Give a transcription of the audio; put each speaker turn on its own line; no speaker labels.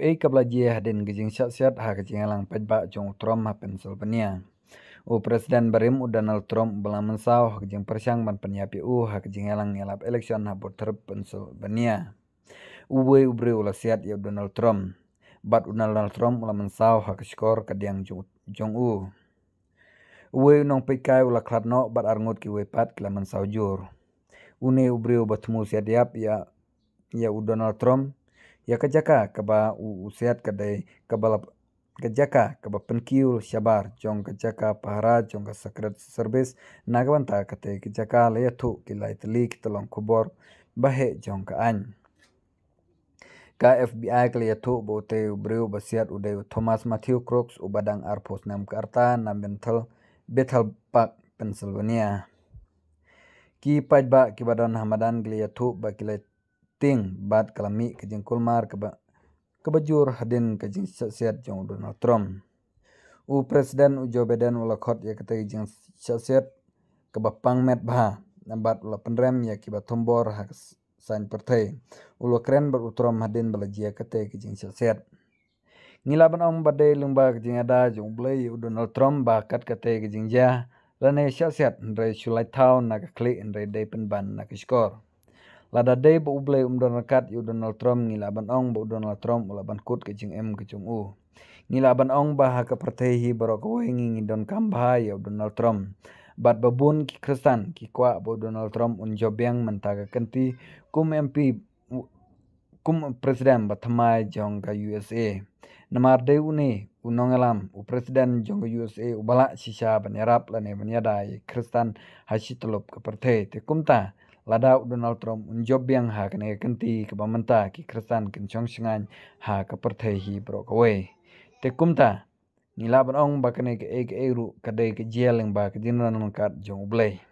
ei kabla jia hadin gejing syat syat ha gejing lang pajba jong Trump ha Pennsylvania. U Presiden Berim u Donald Trump belang mensau ha gejing persyang man penyapi u ha gejing lang nyelap election ha border Pennsylvania. Uwe ubre ula siat ya Donald Trump. Bat u Donald Trump ula mensau ha skor kadiang jong, jong u. Uwe unong pekai ula klatno bat arngut ki kila kelaman saujur. Une ubrio batmu siat yap ya ya u Donald Trump ya kejaka, kaba usiat kadai kaba kajaka kaba penkiul shabar jong kejaka pahara jong ka sakrat service nagawanta kate kajaka le yatu kilai telik kitlong kubor bahe jong ka an ka FBI kle yathu bote ubreu basiat udai Thomas Matthew Crooks ubadang arpos nam karta nam benthal bethal Park, Pennsylvania ki pajba ki badan hamadan gliatu ba ting bat kalami kejeng kulmar keba kebajur hadin kejeng siat jong Donald Trump u presiden u Joe Biden ula kot ya kata jeng siat keba pangmet bah nambat ula penrem ya kiba tombor hak sain pertai ula keren berutrom haden belajia kata jeng siat ngilaban om badai lumba kejeng ada jong blei u Donald Trump kat kata kejeng jah Rane siat-siat, shulai sulai tau, naga klik, Rane day penban, naga skor. Lada day bo ublay um Donald yu Donald Trump ngilaban ong bo Donald Trump ulaban kut ke jing em ke jeng u. ngilaban ong ba haka pertehi barok wengi ngi don kamba yu Donald Trump. Bat babun ki kristan ki kwa bo Donald Trump un yang mentaga kenti kum MP kum presiden bathamai jong ka USA. Namar dei u unongelam u presiden jong ka USA u balak sisa banyarap lane banyadai Kristen telup ke pertehi te ta lada Donald Trump un job yang ha kene kenti ke pamenta ki kristan ken chong singan ha ke perthai hi bro te kumta ni laban ong ba kene ke ek eru dei ke yang ba ke dinran kat jong blei